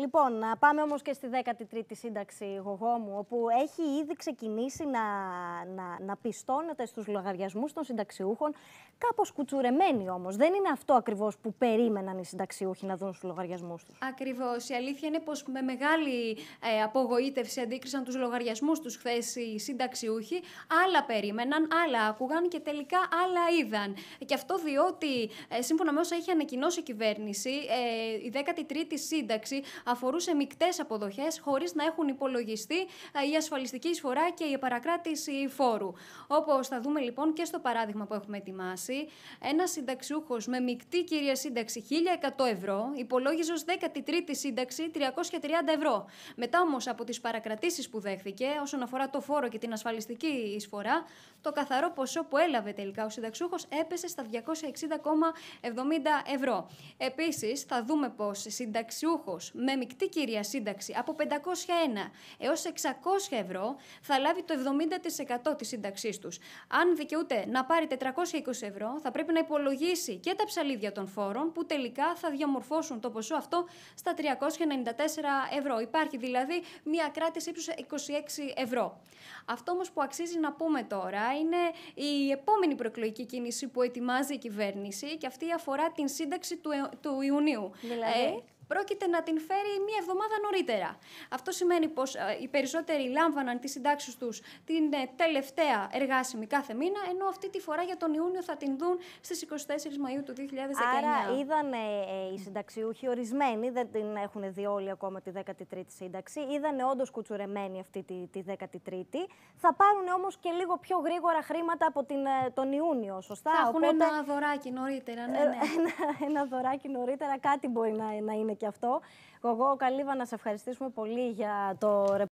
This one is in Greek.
Λοιπόν, να πάμε όμως και στη 13η σύνταξη μου... όπου έχει ήδη ξεκινήσει να, να, να πιστώνεται στους λογαριασμούς των συνταξιούχων, κάπως κουτσουρεμένη όμως. Δεν είναι αυτό ακριβώς που περίμεναν οι συνταξιούχοι να δουν στους λογαριασμούς τους. Ακριβώς. Η αλήθεια είναι πως με μεγάλη ε, απογοήτευση αντίκρισαν τους λογαριασμούς τους χθες οι συνταξιούχοι. Άλλα περίμεναν, άλλα άκουγαν και τελικά άλλα είδαν. Και αυτό διότι, ε, σύμφωνα με όσα έχει ανακοινώσει η κυβέρνηση, ε, η 13η σύνταξη αφορούσε μεικτές αποδοχές χωρίς να έχουν υπολογιστεί ε, η ασφαλιστική εισφορά και η παρακράτηση φόρου. Όπως θα δούμε λοιπόν και στο παράδειγμα που έχουμε ετοιμάσει, ένας συνταξιούχος με μεικτή κυρία σύνταξη 1.100 ευρώ υπολόγιζε ω 13η σύνταξη 330 ευρώ. Μετά όμως από τις παρακρατήσεις που δέχθηκε όσον αφορά το φόρο και την ασφαλιστική εισφορά, το καθαρό ποσό που έλαβε τελικά ο συνταξιούχος έπεσε στα 260,70 ευρώ. Επίσης, θα δούμε πως συνταξιούχος με με μεικτή κυρία σύνταξη από 501 έως 600 ευρώ θα λάβει το 70% της σύνταξής τους. Αν δικαιούται να πάρει 420 ευρώ θα πρέπει να υπολογίσει και τα ψαλίδια των φόρων που τελικά θα διαμορφώσουν το ποσό αυτό στα 394 ευρώ. Υπάρχει δηλαδή μια κράτηση ύψους 26 ευρώ. Αυτό όμως που αξίζει να πούμε τώρα είναι η επόμενη προεκλογική κίνηση που ετοιμάζει η κυβέρνηση και αυτή αφορά την σύνταξη του, ε, του Ιουνίου. Δηλαδή? Ε, πρόκειται να την φέρει μία εβδομάδα νωρίτερα. Αυτό σημαίνει πως ε, οι περισσότεροι λάμβαναν τις συντάξεις τους την ε, τελευταία εργάσιμη κάθε μήνα, ενώ αυτή τη φορά για τον Ιούνιο θα την δουν στις 24 Μαου του 2019. Άρα είδαν ε, οι συνταξιούχοι ορισμένοι, δεν την έχουν δει όλοι ακόμα τη 13η σύνταξη, είδαν όντως κουτσουρεμένη αυτή τη, τη 13η. Θα πάρουν όμως και λίγο πιο γρήγορα χρήματα από την, τον Ιούνιο, σωστά. Θα έχουν Οπότε... ένα δωράκι νωρίτερα. Ναι, ναι. ένα, ένα δωράκι νωρίτερα, κάτι μπορεί να, να είναι και αυτό. Εγώ, Καλύβα, να σε ευχαριστήσουμε πολύ για το